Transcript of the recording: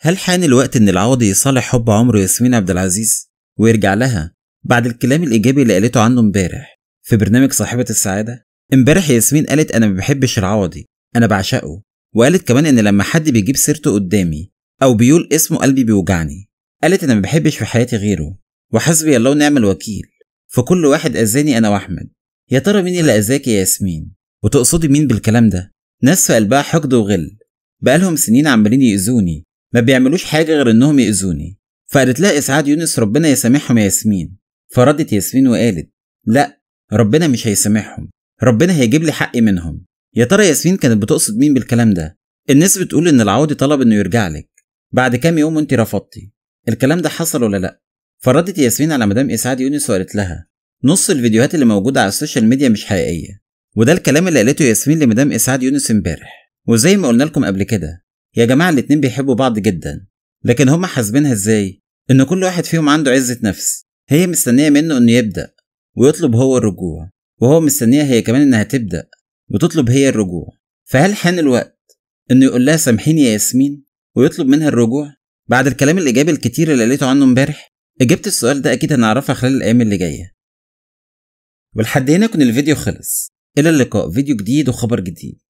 هل حان الوقت إن العوضي يصالح حب عمره ياسمين عبد العزيز ويرجع لها بعد الكلام الإيجابي اللي قالته عنه امبارح في برنامج صاحبة السعادة؟ امبارح ياسمين قالت أنا ما بحبش العوضي أنا بعشقه وقالت كمان إن لما حد بيجيب سيرته قدامي أو بيقول اسمه قلبي بيوجعني قالت أنا ما بحبش في حياتي غيره وحسبي الله ونعم الوكيل فكل واحد أذاني أنا وأحمد يا ترى مين اللي أذاك يا ياسمين وتقصدي مين بالكلام ده ناس في قلبها حقد وغل بقالهم سنين عمالين يأذوني ما بيعملوش حاجة غير إنهم يأذوني فقالت لها إسعاد يونس ربنا يسامحهم يا ياسمين فردت ياسمين وقالت لا ربنا مش هيسامحهم ربنا هيجيب لي حقي منهم يا ترى ياسمين كانت بتقصد مين بالكلام ده الناس بتقول إن العوضي طلب إنه يرجع لك بعد كام يوم وأنت رفضتي الكلام ده حصل ولا لأ فردت ياسمين على مدام إسعاد يونس وقالت لها نص الفيديوهات اللي موجودة على السوشيال ميديا مش حقيقية وده الكلام اللي قالته ياسمين لمدام إسعاد يونس امبارح وزي ما قلنا لكم قبل كده يا جماعة الاتنين بيحبوا بعض جدا لكن هما حاسبينها ازاي؟ إن كل واحد فيهم عنده عزة نفس هي مستنية منه إنه يبدأ ويطلب هو الرجوع وهو مستنية هي كمان إنها تبدأ وتطلب هي الرجوع فهل حان الوقت إنه يقول لها سامحيني يا ياسمين ويطلب منها الرجوع بعد الكلام الإيجابي الكتير اللي قلته عنه امبارح؟ إجابة السؤال ده أكيد هنعرفها خلال الأيام اللي جاية ولحد هنا يكون الفيديو خلص إلى اللقاء فيديو جديد وخبر جديد